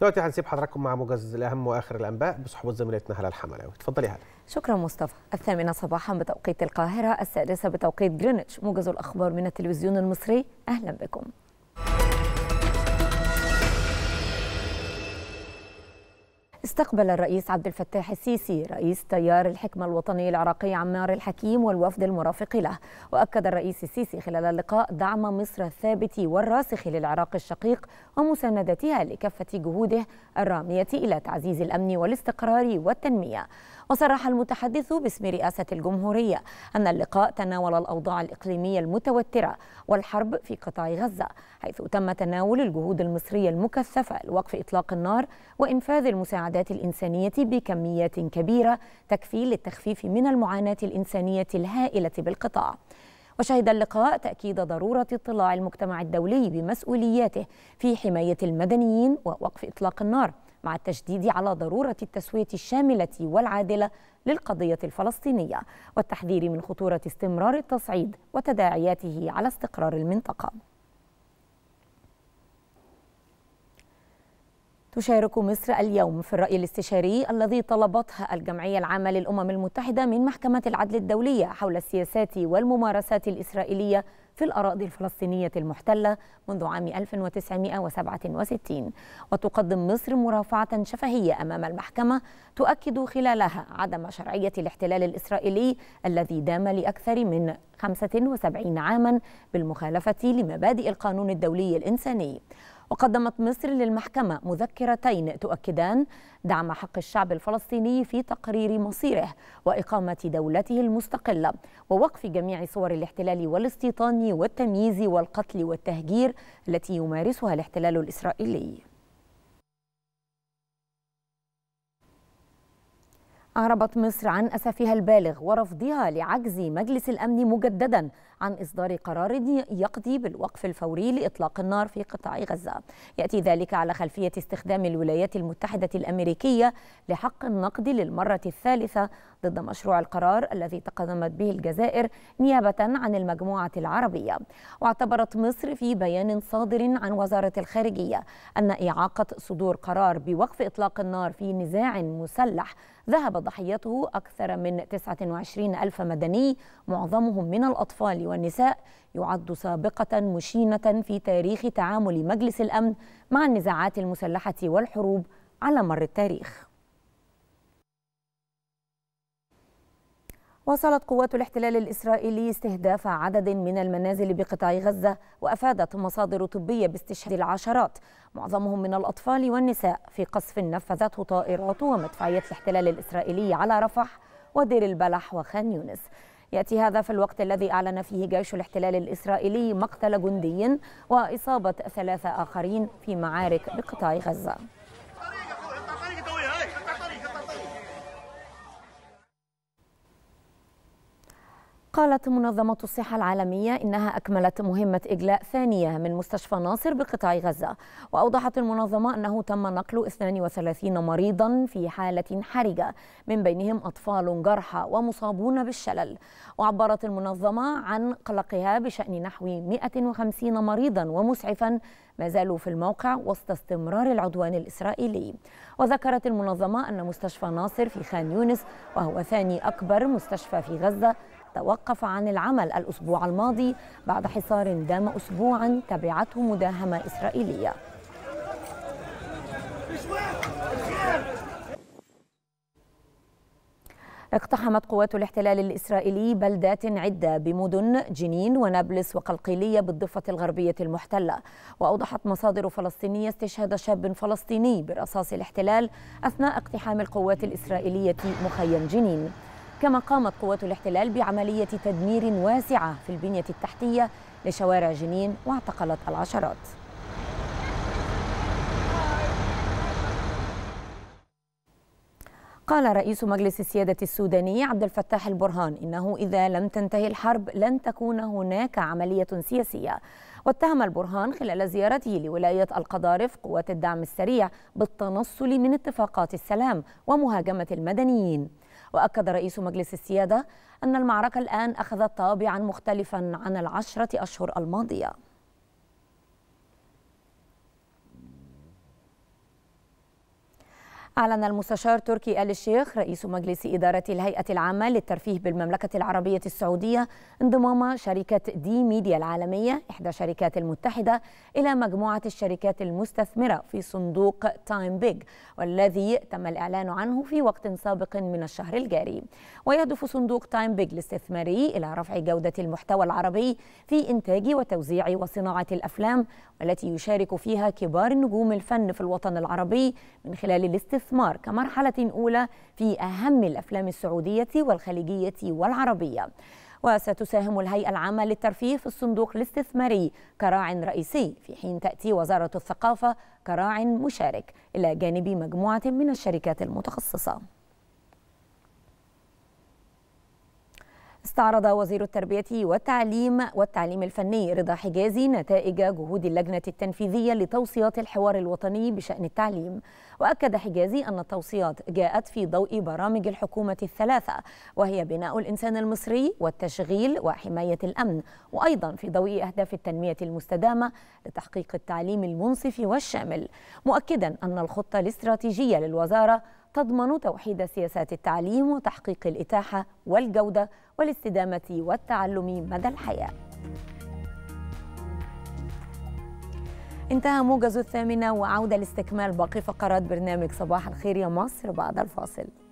دلوقتي هنسيب حضراتكم مع موجز الاهم واخر الانباء بصحبه زميلتنا هلا الحملاوي اتفضلي هلا شكرا مصطفى الثامنه صباحا بتوقيت القاهره السادسه بتوقيت جرينتش موجز الاخبار من التلفزيون المصري اهلا بكم استقبل الرئيس عبد الفتاح السيسي رئيس تيار الحكمة الوطني العراقي عمار الحكيم والوفد المرافق له وأكد الرئيس السيسي خلال اللقاء دعم مصر الثابت والراسخ للعراق الشقيق ومساندتها لكافة جهوده الرامية إلى تعزيز الأمن والاستقرار والتنمية وصرح المتحدث باسم رئاسة الجمهورية أن اللقاء تناول الأوضاع الإقليمية المتوترة والحرب في قطاع غزة حيث تم تناول الجهود المصرية المكثفة لوقف إطلاق النار وإنفاذ المساعدات المساعدات الإنسانية بكميات كبيرة تكفي للتخفيف من المعاناة الإنسانية الهائلة بالقطاع وشهد اللقاء تأكيد ضرورة اطلاع المجتمع الدولي بمسؤولياته في حماية المدنيين ووقف إطلاق النار مع التشديد على ضرورة التسوية الشاملة والعادلة للقضية الفلسطينية والتحذير من خطورة استمرار التصعيد وتداعياته على استقرار المنطقة تشارك مصر اليوم في الرأي الاستشاري الذي طلبتها الجمعية العامة للأمم المتحدة من محكمة العدل الدولية حول السياسات والممارسات الإسرائيلية في الأراضي الفلسطينية المحتلة منذ عام 1967 وتقدم مصر مرافعة شفهية أمام المحكمة تؤكد خلالها عدم شرعية الاحتلال الإسرائيلي الذي دام لأكثر من 75 عاما بالمخالفة لمبادئ القانون الدولي الإنساني وقدمت مصر للمحكمة مذكرتين تؤكدان دعم حق الشعب الفلسطيني في تقرير مصيره وإقامة دولته المستقلة ووقف جميع صور الاحتلال والاستيطان والتمييز والقتل والتهجير التي يمارسها الاحتلال الإسرائيلي أعربت مصر عن أسفها البالغ ورفضها لعجز مجلس الأمن مجددا عن إصدار قرار يقضي بالوقف الفوري لإطلاق النار في قطاع غزة يأتي ذلك على خلفية استخدام الولايات المتحدة الأمريكية لحق النقد للمرة الثالثة ضد مشروع القرار الذي تقدمت به الجزائر نيابة عن المجموعة العربية واعتبرت مصر في بيان صادر عن وزارة الخارجية أن إعاقة صدور قرار بوقف إطلاق النار في نزاع مسلح ذهب ضحيته أكثر من 29 ألف مدني معظمهم من الأطفال والنساء يعد سابقة مشينة في تاريخ تعامل مجلس الأمن مع النزاعات المسلحة والحروب على مر التاريخ واصلت قوات الاحتلال الإسرائيلي استهداف عدد من المنازل بقطاع غزة وأفادت مصادر طبية باستشهاد العشرات معظمهم من الأطفال والنساء في قصف نفذته طائرات ومدفعية الاحتلال الإسرائيلي على رفح ودير البلح وخان يونس يأتي هذا في الوقت الذي أعلن فيه جيش الاحتلال الإسرائيلي مقتل جندي وإصابة ثلاثة آخرين في معارك بقطاع غزة قالت منظمة الصحة العالمية إنها أكملت مهمة إجلاء ثانية من مستشفى ناصر بقطاع غزة وأوضحت المنظمة أنه تم نقل 32 مريضا في حالة حرجة من بينهم أطفال جرحى ومصابون بالشلل وعبرت المنظمة عن قلقها بشأن نحو 150 مريضا ومسعفا ما زالوا في الموقع وسط استمرار العدوان الإسرائيلي وذكرت المنظمة أن مستشفى ناصر في خان يونس وهو ثاني أكبر مستشفى في غزة توقف عن العمل الأسبوع الماضي بعد حصار دام أسبوعا تبعته مداهمة إسرائيلية اقتحمت قوات الاحتلال الإسرائيلي بلدات عدة بمدن جنين ونابلس وقلقيلية بالضفة الغربية المحتلة وأوضحت مصادر فلسطينية استشهاد شاب فلسطيني برصاص الاحتلال أثناء اقتحام القوات الإسرائيلية مخيم جنين كما قامت قوات الاحتلال بعملية تدمير واسعة في البنية التحتية لشوارع جنين واعتقلت العشرات قال رئيس مجلس السيادة السوداني عبد الفتاح البرهان إنه إذا لم تنتهي الحرب لن تكون هناك عملية سياسية واتهم البرهان خلال زيارته لولاية القضارف قوات الدعم السريع بالتنصل من اتفاقات السلام ومهاجمة المدنيين وأكد رئيس مجلس السيادة أن المعركة الآن أخذت طابعا مختلفا عن العشرة أشهر الماضية أعلن المستشار تركي آل الشيخ رئيس مجلس إدارة الهيئة العامة للترفيه بالمملكة العربية السعودية انضمام شركة دي ميديا العالمية إحدى الشركات المتحدة إلى مجموعة الشركات المستثمرة في صندوق تايم بيج والذي تم الإعلان عنه في وقت سابق من الشهر الجاري ويهدف صندوق تايم بيج الاستثماري إلى رفع جودة المحتوى العربي في إنتاج وتوزيع وصناعة الأفلام والتي يشارك فيها كبار نجوم الفن في الوطن العربي من خلال الاستثمار الاستثمار كمرحلة أولى في أهم الأفلام السعودية والخليجية والعربية وستساهم الهيئة العامة للترفيه في الصندوق الاستثماري كراع رئيسي في حين تأتي وزارة الثقافة كراع مشارك إلى جانب مجموعة من الشركات المتخصصة استعرض وزير التربية والتعليم والتعليم الفني رضا حجازي نتائج جهود اللجنة التنفيذية لتوصيات الحوار الوطني بشأن التعليم وأكد حجازي أن التوصيات جاءت في ضوء برامج الحكومة الثلاثة وهي بناء الإنسان المصري والتشغيل وحماية الأمن وأيضا في ضوء أهداف التنمية المستدامة لتحقيق التعليم المنصف والشامل مؤكدا أن الخطة الاستراتيجية للوزارة تضمن توحيد سياسات التعليم وتحقيق الإتاحة والجودة والاستدامة والتعلم مدى الحياة انتهى موجز الثامنة وعودة لاستكمال باقي فقرات برنامج صباح الخير يا مصر بعد الفاصل